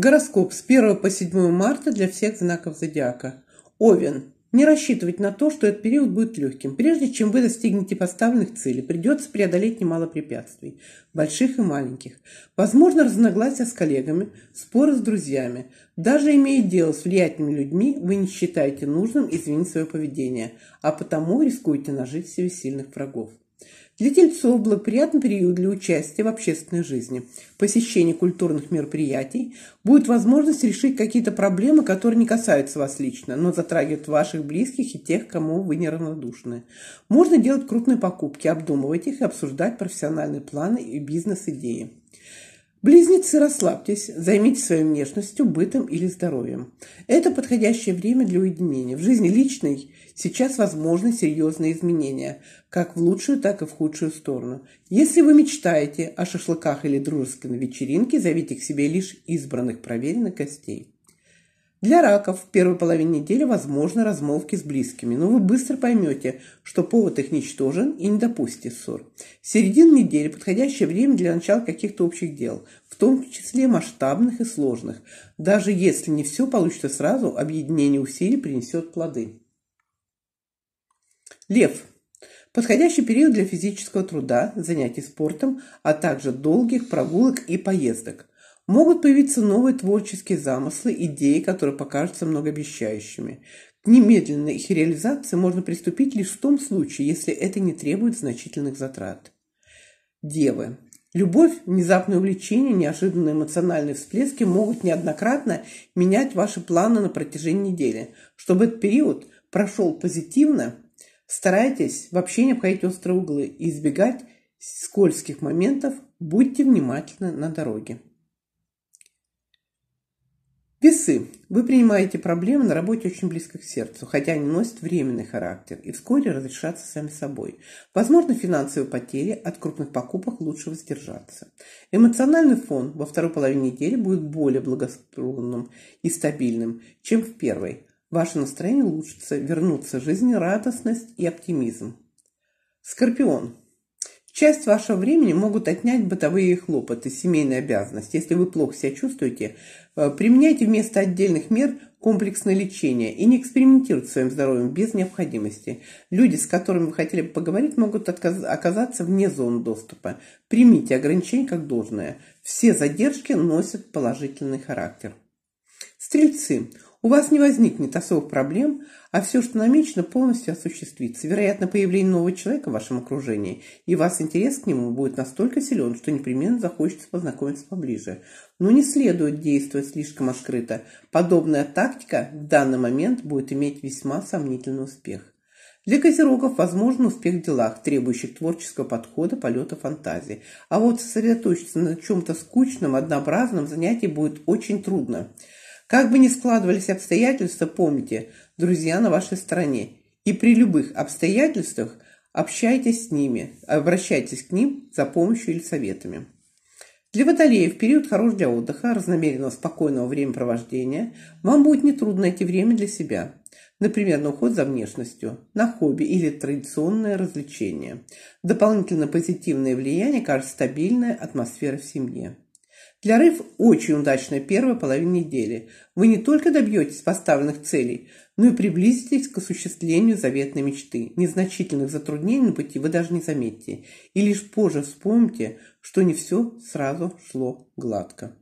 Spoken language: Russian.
Гороскоп с 1 по 7 марта для всех знаков зодиака. Овен. Не рассчитывать на то, что этот период будет легким. Прежде чем вы достигнете поставленных целей, придется преодолеть немало препятствий, больших и маленьких. Возможно, разногласия с коллегами, споры с друзьями. Даже имея дело с влиятельными людьми, вы не считаете нужным изменить свое поведение, а потому рискуете нажить себе сильных врагов. Для Тельцова благоприятный период для участия в общественной жизни. посещения культурных мероприятий будет возможность решить какие-то проблемы, которые не касаются вас лично, но затрагивают ваших близких и тех, кому вы неравнодушны. Можно делать крупные покупки, обдумывать их и обсуждать профессиональные планы и бизнес-идеи. Близнецы, расслабьтесь, займитесь своей внешностью, бытом или здоровьем. Это подходящее время для уединения. В жизни личной сейчас возможны серьезные изменения, как в лучшую, так и в худшую сторону. Если вы мечтаете о шашлыках или дружеской вечеринке, зовите к себе лишь избранных проверенных гостей. Для раков в первой половине недели возможны размолвки с близкими, но вы быстро поймете, что повод их ничтожен и не допустите ссор. Середина недели – подходящее время для начала каких-то общих дел, в том числе масштабных и сложных. Даже если не все получится сразу, объединение усилий принесет плоды. Лев. Подходящий период для физического труда, занятий спортом, а также долгих прогулок и поездок. Могут появиться новые творческие замыслы, идеи, которые покажутся многообещающими. К немедленной их реализации можно приступить лишь в том случае, если это не требует значительных затрат. Девы. Любовь, внезапное увлечение, неожиданные эмоциональные всплески могут неоднократно менять ваши планы на протяжении недели. Чтобы этот период прошел позитивно, старайтесь вообще не обходить острые углы и избегать скользких моментов. Будьте внимательны на дороге. Весы. Вы принимаете проблемы на работе очень близко к сердцу, хотя они носят временный характер и вскоре разрешатся сами собой. Возможно, финансовые потери от крупных покупок лучше воздержаться. Эмоциональный фон во второй половине недели будет более благосклонным и стабильным, чем в первой. Ваше настроение улучшится, вернутся жизнерадостность и оптимизм. Скорпион. Часть вашего времени могут отнять бытовые хлопоты, семейные обязанности. Если вы плохо себя чувствуете, э, применяйте вместо отдельных мер комплексное лечение и не экспериментируйте своим здоровьем без необходимости. Люди, с которыми вы хотели бы поговорить, могут отказ- оказаться вне зоны доступа. Примите ограничения как должное. Все задержки носят положительный характер. Стрельцы у вас не возникнет особых проблем, а все, что намечено, полностью осуществится. Вероятно, появление нового человека в вашем окружении, и вас интерес к нему будет настолько силен, что непременно захочется познакомиться поближе. Но не следует действовать слишком открыто. Подобная тактика в данный момент будет иметь весьма сомнительный успех. Для козерогов возможен успех в делах, требующих творческого подхода, полета фантазии. А вот сосредоточиться на чем-то скучном, однообразном занятии будет очень трудно – как бы ни складывались обстоятельства, помните, друзья на вашей стороне. И при любых обстоятельствах общайтесь с ними, обращайтесь к ним за помощью или советами. Для водолеев период хорош для отдыха, разномеренного спокойного времяпровождения. Вам будет нетрудно найти время для себя. Например, на уход за внешностью, на хобби или традиционное развлечение. Дополнительно позитивное влияние кажется стабильная атмосфера в семье. Для РЭФ очень удачная первая половина недели. Вы не только добьетесь поставленных целей, но и приблизитесь к осуществлению заветной мечты. Незначительных затруднений на пути вы даже не заметите. И лишь позже вспомните, что не все сразу шло гладко.